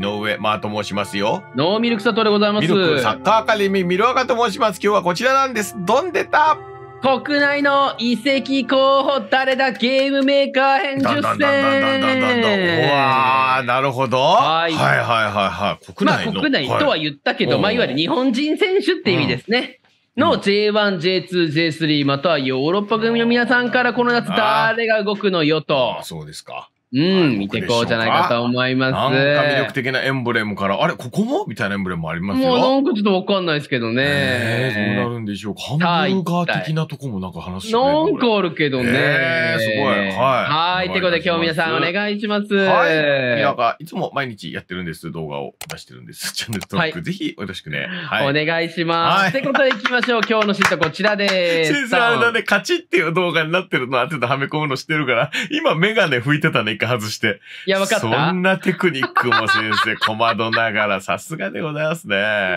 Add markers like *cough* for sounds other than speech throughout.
井上まあと申しますよ。ノーミルク佐藤でございます。ミルクサッカーアカデミーミルアカと申します。今日はこちらなんです。どんでた国内の遺跡候補誰だゲームメーカー編10選うわなるほど、はい、はいはいはい国内、まあ、国内とは言ったけど、はい、まあ、いわゆる日本人選手って意味ですね。うんの J1、J2、J3、またはヨーロッパ組の皆さんからこの夏誰が動くのよと。そうですか。うん、見ていこうじゃないかと思います。なんか魅力的なエンブレムから、あれ、ここもみたいなエンブレムもありますよ。もうなんかちょっとわかんないですけどね。えどうなるんでしょうか。ハンバーガー的なとこもなんか話してなんかあるけどね。えすごい。はい。はい。ってことで今日皆さんお願いします。はい。なんか、いつも毎日やってるんです。動画を出してるんです。チャンネル登録、ぜひよろしくね。はい。お願いします。ってことで行きましょう。今日のシートこちらです。先生、あれだね、カチっていう動画になってるのはちょっとはめ込むのしてるから、今メガネ拭いてたね。カー外して。いや、わかった。そんなテクニックも先生、*laughs* 小惑ながら、さすがでございますね。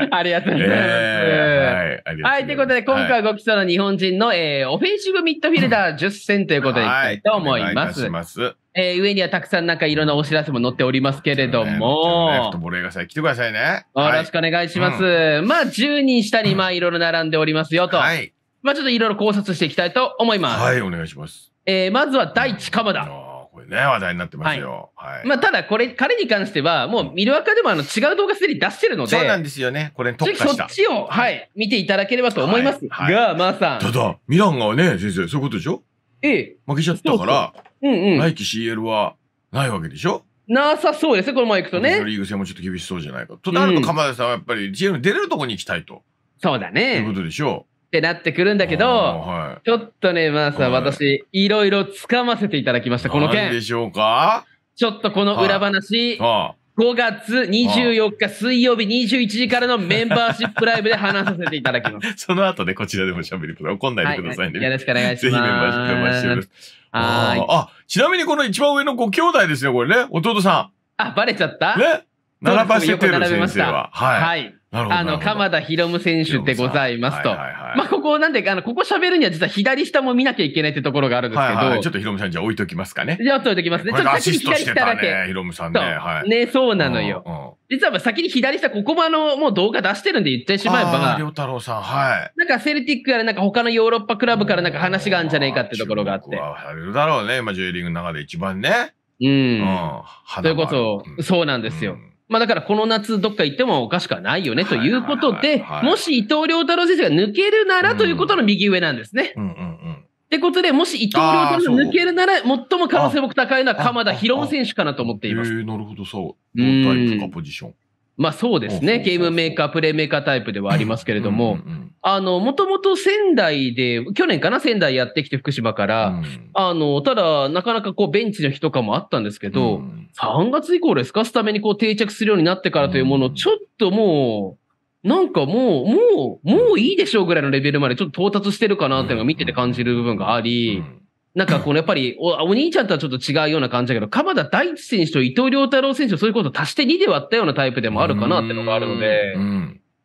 ありがとうございます。えー、はい、と、いうことで、今回ご来礎の日本人の、はい、えー、オフェンシブミッドフィルダー10選ということでいきたいと思います。はい、ますえー、上にはたくさんなんかいろんなお知らせも載っておりますけれども。ね、ね、フットボールさ、画来てくださいね。よろしくお願いします。はいうん、まあ、10人下にまあいろいろ並んでおりますよと。はい。まあ、ちょっといろいろ考察していきたいと思います。はい、お願いします。えー、まずは第一鎌田。これね、話題になってますよ。はい。はい、まあ、ただ、これ、彼に関しては、もう、ミルアカでもあの違う動画すでに出してるので、そうなんですよね。これ特化しそっ。ちを、はい、見ていただければと思いますが、はいまーさん。ただ、ミランがね、先生、そういうことでしょええ、負けちゃったから、うんうん。来季 CL はないわけでしょなさそうですね、この前まいくとね。リーグ戦もちょっと厳しそうじゃないか。となると、鎌田さんはやっぱり CL に出れるとこに行きたいとそうだね。いうこ。とでしょう。ってなってくるんだけど、はい、ちょっとね、まあさ、はい、私、いろいろつかませていただきました、この件。でしょうかちょっとこの裏話、はい、5月24日水曜日21時からのメンバーシップライブで話させていただきます。*laughs* その後でこちらでも喋りください。怒んないでくださいね、はいはい。よろしくお願いします。ぜひメンバーシップお待ちしております。ああ、ちなみにこの一番上のご兄弟ですね、これね。弟さん。あ、バレちゃったね。並パせてる先生は。はい。はいあの、鎌田博夢選手でございますと。はいはいはい、まあ、ここなんで、あの、ここ喋るには実は左下も見なきゃいけないってところがあるんですけど。はいはい、ちょっと博夢さんじゃ置いときますかね。じゃあ置いときますね。ちょっと先に左下だけ。ヒロムさんね。はい。ね、そうなのよ。うんうん実は先に左下、ここもあの、もう動画出してるんで言ってしまえば。良太郎さん、はい。なんかセルティックやら、なんか他のヨーロッパクラブからなんか話があるんじゃないかってところがあって。あるだろうね、今エリーグの中で一番ね。うん。うん、それこそ、うん、そうなんですよ。うんまあだからこの夏どっか行ってもおかしくはないよねということで、もし伊藤良太郎先生が抜けるならということの右上なんですね。うってことで、もし伊藤良太郎が抜けるなら、最も可能性も高いのは鎌田博選手かなと思っています。えー、なるほど、そう。タイプかポジション。まあそうですね。ゲームメーカー、プレイメーカータイプではありますけれども、うんうんあの、もともと仙台で、去年かな仙台やってきて福島から、うん、あの、ただ、なかなかこうベンチの日とかもあったんですけど、うん、3月以降ですかスタメンにこう定着するようになってからというもの、ちょっともう、なんかもう、もう、もういいでしょうぐらいのレベルまでちょっと到達してるかなっていうのが見てて感じる部分があり、うんなんかこのやっぱりお、お兄ちゃんとはちょっと違うような感じだけど、鎌田大地選手と伊藤良太郎選手をそういうこと足して2で割ったようなタイプでもあるかなってのがあるので、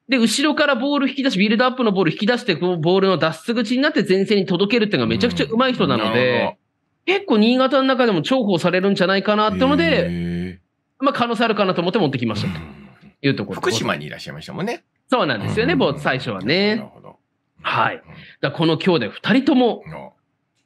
で、後ろからボール引き出し、ビルドアップのボール引き出して、このボールの脱出口になって前線に届けるっていうのがめちゃくちゃ上手い人なので、結構新潟の中でも重宝されるんじゃないかなってので、まあ可能性あるかなと思って持ってきましたというところ。福島にいらっしゃいましたもんね。そうなんですよね、最初はね。なるほど。はい。だこの今日で2人とも、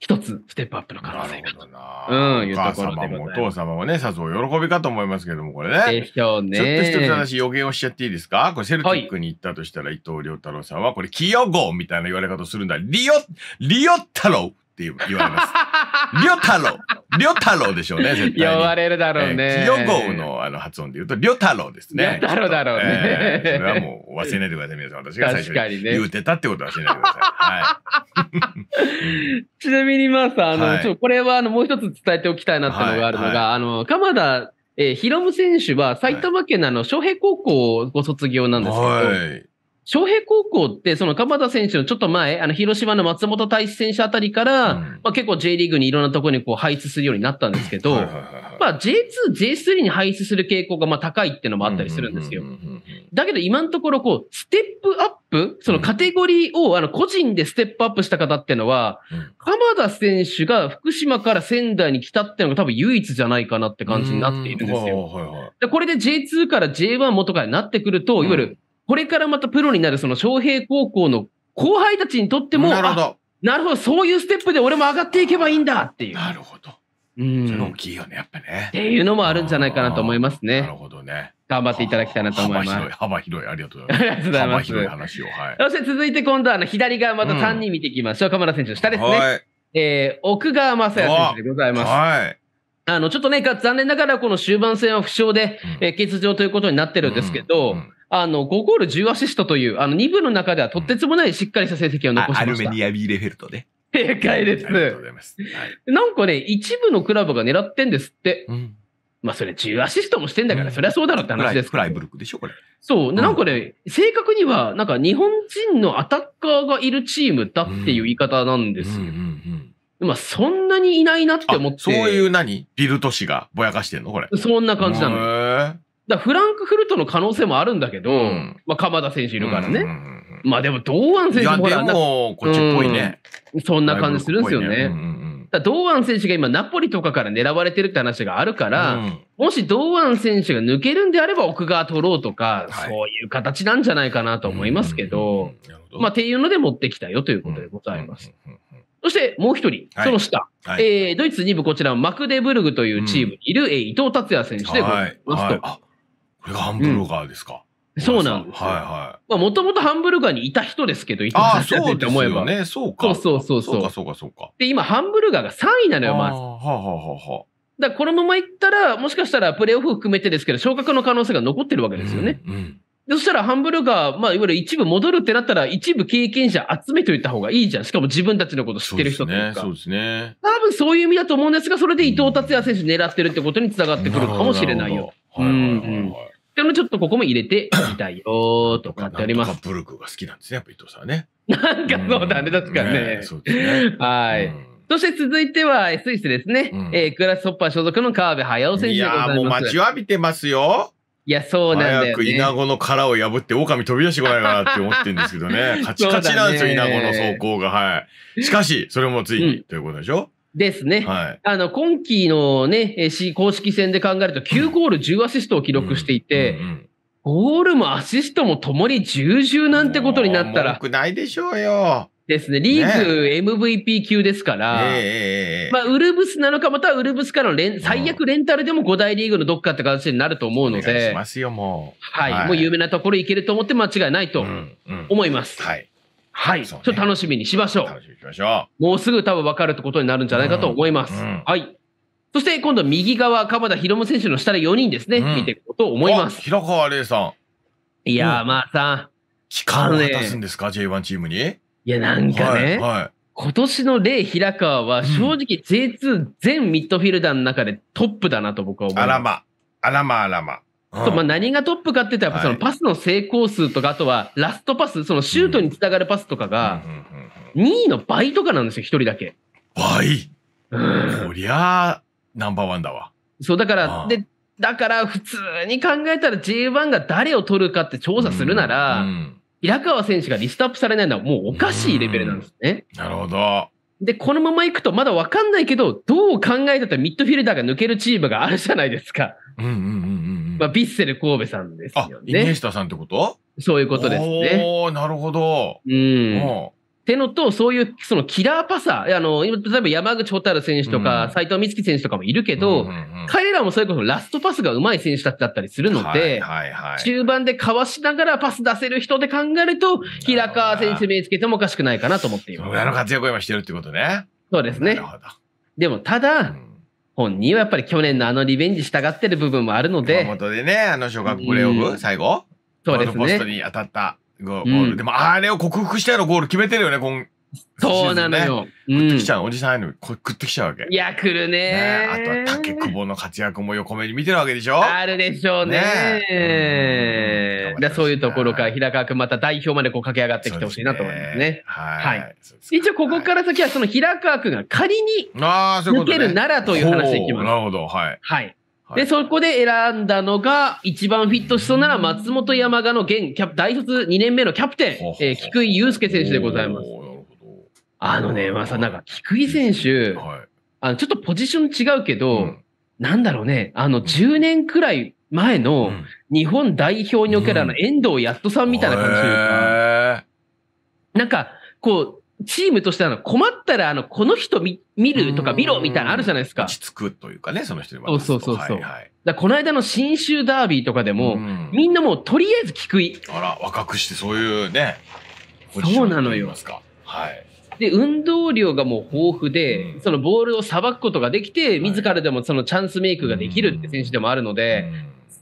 一つステップアップの可能性がと。うん、いうところでいます。お母様もお父様もね、さぞお喜びかと思いますけども、これね。でしょうね。ちょっと一つ話予言をしちゃっていいですかこれセルティックに行ったとしたら、伊藤良太郎さんは、これ、キヨゴみたいな言われ方するんだ。リオ、リオ太郎って言われます。*laughs* リオ太郎 *laughs* りょ太郎でしょうね、絶対呼ばれるだろうね。企業号のあの発音で言うと、りょ太郎ですね。*laughs* りょ太郎だろうね、えー、それはもう忘れないでください、皆さん。私が最初に言うてたってことは忘れないでください。はい、*laughs* ちなみに、まあさ、あの、はい、ちょこれはあのもう一つ伝えておきたいなってのがあるのが、はいはい、あの、鎌田、えー、ヒロム選手は埼玉県のあの、昌平高校をご卒業なんですけど、はい昌平高校って、その鎌田選手のちょっと前、あの、広島の松本大志選手あたりから、うん、まあ結構 J リーグにいろんなところにこう配置するようになったんですけど、まあ J2、J3 に配置する傾向がまあ高いっていうのもあったりするんですよ。だけど今のところこう、ステップアップ、そのカテゴリーをあの個人でステップアップした方っていうのは、鎌田選手が福島から仙台に来たっていうのが多分唯一じゃないかなって感じになっているんですよ。でこれで J2 から J1 元からなってくると、いわゆるこれからまたプロになるその昌平高校の後輩たちにとっても、なるほど。なるほど、そういうステップで俺も上がっていけばいいんだっていう。なるほど。うん。そ大きいよね、やっぱね。っていうのもあるんじゃないかなと思いますね。なるほどね。頑張っていただきたいなと思います。幅広い、幅広い、ありがとうございます。幅広い話を、はい。そして続いて今度はあの左側また3人見ていきましょう。うん、田選手の下ですね。はい、えー、奥川雅也選手でございます。はい。あの、ちょっとね、残念ながらこの終盤戦は負傷で、うん、え欠場ということになってるんですけど、うんうんあの、5ゴール10アシストという、あの、2部の中ではとってつもないしっかりした成績を残しました。アルメニア・ビーレフェルトで。正解です。ありがとうございます。なんかね、一部のクラブが狙ってんですって。うんまあそれ10アシストもしてんだから、そりゃそうだろうって話ですフライブルクでしょ、これ。そう。なんかね、正確には、なんか日本人のアタッカーがいるチームだっていう言い方なんですよ。まあそんなにいないなって思って。そういう何ビルト氏がぼやかしてんのこれ。そんな感じなの。だフランクフルトの可能性もあるんだけど、うん、まあ、鎌田選手いるからね。うんうんうん、まあでも、堂安選手もほら、こっちっぽいね、うん、そんな感じするんですよね。だ堂安選手が今、ナポリとかから狙われてるって話があるから、うん、もし堂安選手が抜けるんであれば、奥側取ろうとか、そういう形なんじゃないかなと思いますけど、まあ、っていうので持ってきたよということでございます。そしてもう一人、その下、はい、えー、ドイツ2部、こちらマクデブルグというチームにいる、うん、伊藤達也選手でございますと。はいはいこれがハンブルガーですか、うん、そうなんです。はいはい。まあ、もともとハンブルガーにいた人ですけど、いたって思えば。そうね。そうか。そうそうそうそう。そうかそうかそうか。で、今、ハンブルガーが3位なのよ、まず。はあ、はあははあ、だこのままいったら、もしかしたらプレーオフ含めてですけど、昇格の可能性が残ってるわけですよね。うん、うんそしたらハンブルガー、まあ、いわゆる一部戻るってなったら、一部経験者集めておいた方がいいじゃん。しかも自分たちのこと知ってる人とか。そうですね。すね多分そういう意味だと思うんですが、それで伊藤達也選手狙ってるってことにつながってくるかもしれないよ。はいはいはい、はいうんちょっとここも入れてみ *coughs* たいよとかってあります。ブルクが好きなんですね、やっぱ伊藤さんね。なんかそうだね、確かにね。そうですね。はい。そして続いてはスイスですね、うえクラスホッパー所属の川辺駿選手いやもう待ちわびてますよ。いや、そうなんだよ、ね。早くイナゴの殻を破って狼飛び出してこないかなって思ってるんですけどね。カチカチなんですよ、イナゴの走行が。はい。しかし、それもついに、ということでしょですね。はい。あの、今季のね、公式戦で考えると9ゴール10アシストを記録していて、ゴールもアシストもともに重々なんてことになったら。よくないでしょうよ。ですね。リーグ MVP 級ですから、ねえまあ、ウルブスなのか、またはウルブスからの最悪レンタルでも5大リーグのどっかって形になると思うので。しますよ、もう。はい。はい、もう有名なところ行けると思って間違いないと思います。うんうん、はい。はい、ね、ちょっと楽しみにしましょう。楽しみにしましょう。もうすぐ多分分かるってことになるんじゃないかと思います。うんうん、はい。そして今度右側、鎌田博夢選手の下で4人ですね、うん、見ていこうと思います。平川玲さん。いやー、まあさ、期間を果たすんですか、ね、J1 チームに。いや、なんかね、はいはい、今年の例平川は正直 J2 全ミッドフィルダーの中でトップだなと僕は思う。あらまあらま。まあ、何がトップかって言ったら、そのパスの成功数とか、あとはラストパス、そのシュートにつながるパスとかが、2位の倍とかなんですよ、1人だけ。倍、うん、こりゃ、ナンバーワンだわ。そう、だから、で、だから普通に考えたら J1 が誰を取るかって調査するなら、平川選手がリストアップされないのはもうおかしいレベルなんですね。なるほど。で、このままいくとまだわかんないけど、どう考えたってミッドフィルダーが抜けるチームがあるじゃないですか。うんうんうんまあ、ヴッセル神戸さんですよね。あ、イニエスタさんってことそういうことですね。おなるほど。うん。ってのと、そういうそのキラーパサー、あの、例えば山口蛍選手とか、斎、うん、藤美月選手とかもいるけど、うんうんうん、彼らもそれこそラストパスが上手い選手だったりするので、はいはいはい、中盤でかわしながらパス出せる人で考えると、平川選手目につけてもおかしくないかなと思っています。親の活躍を今してるってことね。そうですね。でも、ただ、うん本人はやっぱり去年のあのリベンジしたがってる部分もあるので。熊本でね、あの小学プレーオフ、最後そうですね。ポストに当たったゴール、うん、でもあれを克服したようなゴール決めてるよね、今そうなのよ。食ってきちゃう、おじさんへあの食ってきちゃうわけ。いや、来るねあとは竹久保の活躍も横目に見てるわけでしょあるでしょうね。ねそういうところから平川君また代表までこう駆け上がってきてほしいなと思いますね。はい。一応ここから先はその平川君が仮に受けるならという話でいきます。なるほど、はい。はい。で、そこで選んだのが、一番フィットしそうなら松本山賀の現キャプ、大卒2年目のキャプテン、えー、菊井祐介選手でございます。あのね、まあさ、なんか、菊井選手、はい、あのちょっとポジション違うけど、うん、なんだろうね、あの、10年くらい前の日本代表におけるあの、遠藤や人さんみたいな感じとうん、なんか、こう、チームとしてあの困ったらあのこの人見見るとか見ろみたいなあるじゃないですか。落ち着くというかね、その人にそうそうそうそう。はいはい、だこの間の信州ダービーとかでも、みんなもうとりあえず菊井。あら、若くしてそういうね、そうなのよ。はい。で、運動量がもう豊富で、そのボールをさばくことができて、自らでもそのチャンスメイクができるって選手でもあるので、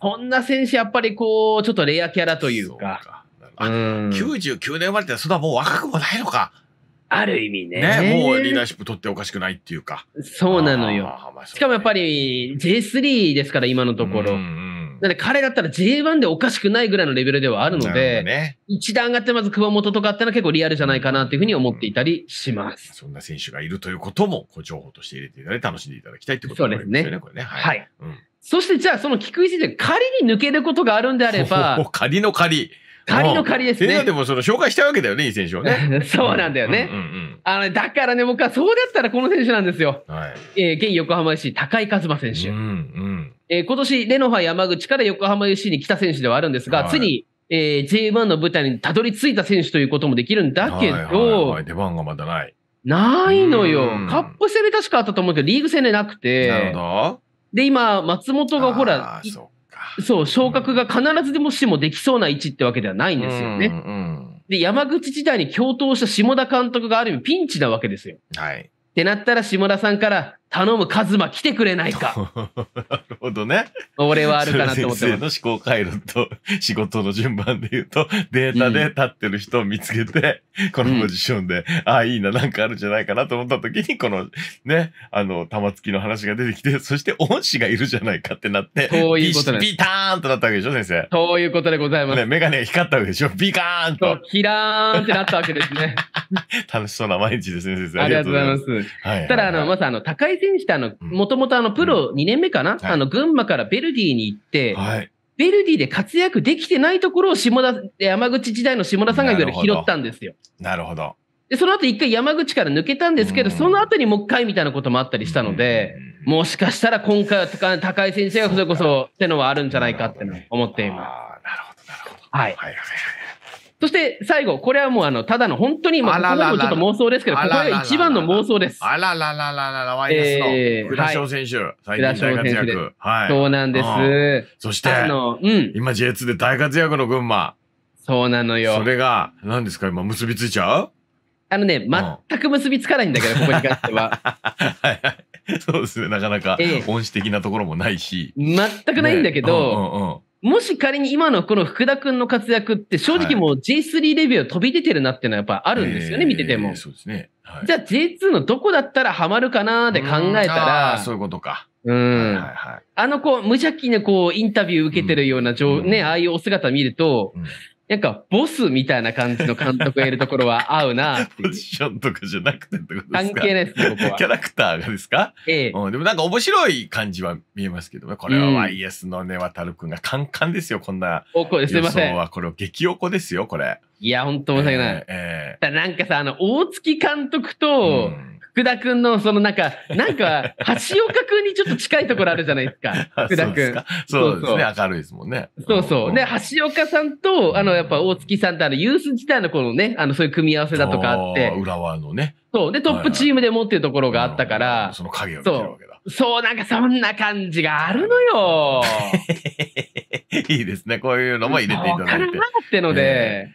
そんな選手、やっぱりこう、ちょっとレアキャラというか。あ、うん、99年生まれて、それはもう若くもないのか。ある意味ね。ね、もうリーダーシップ取っておかしくないっていうか。そうなのよ。まあね、しかもやっぱり J3 ですから、今のところ。うんうんなで彼だったら J1 でおかしくないぐらいのレベルではあるので、ね、一段上がってまず熊本とかってのは結構リアルじゃないかなというふうに思っていたりします。うん、そんな選手がいるということも、情報として入れていただいて楽しんでいただきたいいうことですね。そうですね。ね。はい。はい、うん、そしてじゃあその菊池選手、仮に抜けることがあるんであれば、*laughs* 仮の仮。仮の仮ですね。でもその紹介したわけだよね、いい選手をね。*laughs* そうなんだよね、あの。だからね、僕はそうだったらこの選手なんですよ。はい、えー、現横浜 FC、高井一馬選手。うんうんえー、今年、レノファ山口から横浜 FC に来た選手ではあるんですが、はい、ついに、えー、J1 の舞台にたどり着いた選手ということもできるんだけど、はいはいはい、出番がまだない。ないのよ。カップ戦で確かあったと思うけど、リーグ戦でなくて。なるほど。で、今、松本がほら、そう、昇格が必ずでもしもできそうな位置ってわけではないんですよね。で、山口時代に共闘した下田監督がある意味ピンチなわけですよ。はい。ってなったら下田さんから、頼む、カズマ、来てくれないか。*laughs* なるほどね。俺はあるかなと思ってます。先生の思考回路と仕事の順番で言うと、データで立ってる人を見つけて、うん、このポジションで、ああ、いいな、なんかあるんじゃないかなと思った時に、このね、あの、玉突きの話が出てきて、そして恩師がいるじゃないかってなって、そういうことピターンとなったわけでしょ、先生。そういうことでございます。ね、メガネが光ったわけでしょ、ピカーンと。キラーンってなったわけですね。*laughs* 楽しそうな毎日ですね、先生。ありがとうございます。ははい、ただ、あの、まずあの、高い選手ってあの、もともとあの、プロ2年目かな、はい、あの、群馬からベルディに行って、はいベルディで活躍できてないところを下田、山口時代の下田さんがい拾ったんですよ。なるほど。で、その後一回山口から抜けたんですけど、うん、その後にもう一回みたいなこともあったりしたので、うん、もしかしたら今回は高井先生がそれこそってのはあるんじゃないかって思っています。ああ、なるほど、なるほど。はい。はいはいはいそして最後、これはもうあの、ただの本当に今、ここもちょっと妄想ですけど、ここが一番の妄想です。あらららららら、ワイヤスの福田選手、最近大活躍。はい。そうなんです。そして、あの、うん。今 J2 で大活躍の群馬。そうなのよ。それが、何ですか今結びついちゃうあのね、全く結びつかないんだけど、ここに関しては。*laughs* はいはい。そうですね、なかなか、本質的なところもないし。全くないんだけど、うんうん。もし仮に今のこの福田君の活躍って正直もう J3 レビュー飛び出てるなっていうのはやっぱあるんですよね、見てても。そうですね。はい、じゃあ J2 のどこだったらハマるかなで考えたら。そういうことか。うん。はいはい、あのこう無邪気なこうインタビュー受けてるような、うん、ね、ああいうお姿見ると、うんなんかボスみたいな感じの監督がいるところは合うなう。ポジションとかじゃなくてってことですか関係ないですね、ここは。キャラクターがですかええ、うん。でもなんか面白い感じは見えますけど、これは YS のね、渡るくんがカンカンですよ、こんな。おこすいません。はこれ激おこですよ、これ。いや、ほんと申し訳ない。えー、えー、なんかさ、あの、大月監督と、うん福田くんの、そのなんか、なんか、橋岡くんにちょっと近いところあるじゃないですか。福田くん。そうですね明るいですもんね。そうそう。で、橋岡さんと、あの、やっぱ大月さんとあの、ユース自体のこのね、あの、そういう組み合わせだとかあって。浦和のね。そう。で、トップチームで持っているところがあったから。その影を見てるわけだ。そう、なんかそんな感じがあるのよ。*laughs* いいですね。こういうのも入れていただいて。からなったので。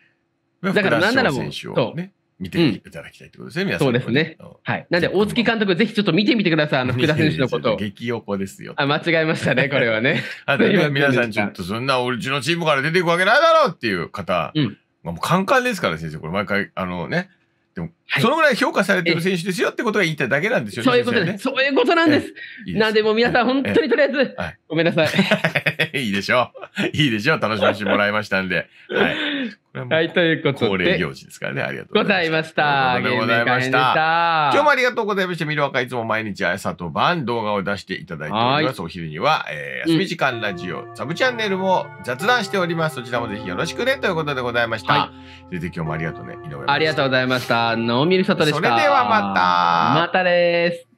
だからなんならもう、そう。見ていただきたいってことですね、うん、皆さん。そうですね。はい。なんで、大月監督、ぜひちょっと見てみてください、あの、*laughs* 福田選手のことを。激横ですよ。あ、間違えましたね、*laughs* これはね。あと、今、皆さん、ちょっと、そんな、うちのチームから出ていくわけないだろうっていう方、うん、もう、カンカンですから、先生、これ、毎回、あのね。でも、はい、そのぐらい評価されてる選手ですよってことが言いただけなんですよね。そういうことです。ね、そういうことなんです。いいですなんで、もう皆さん、本当にとりあえず、ごめんなさい。*laughs* いいでしょう。いいでしょう。楽しませてもらいましたんで。はい。はい、ということで。恒例行事ですからね。ありがとうございました。ございました。ございました。今日もありがとうございました。見る若いつも毎日朝と晩動画を出していただいております。お昼には、えー、休み時間ラジオ、うん、サブチャンネルも雑談しております。そちらもぜひよろしくねということでございました。はい、今日もありがとうね。井上ありがとうございました。ノーミルサトでした。それではまた。またです。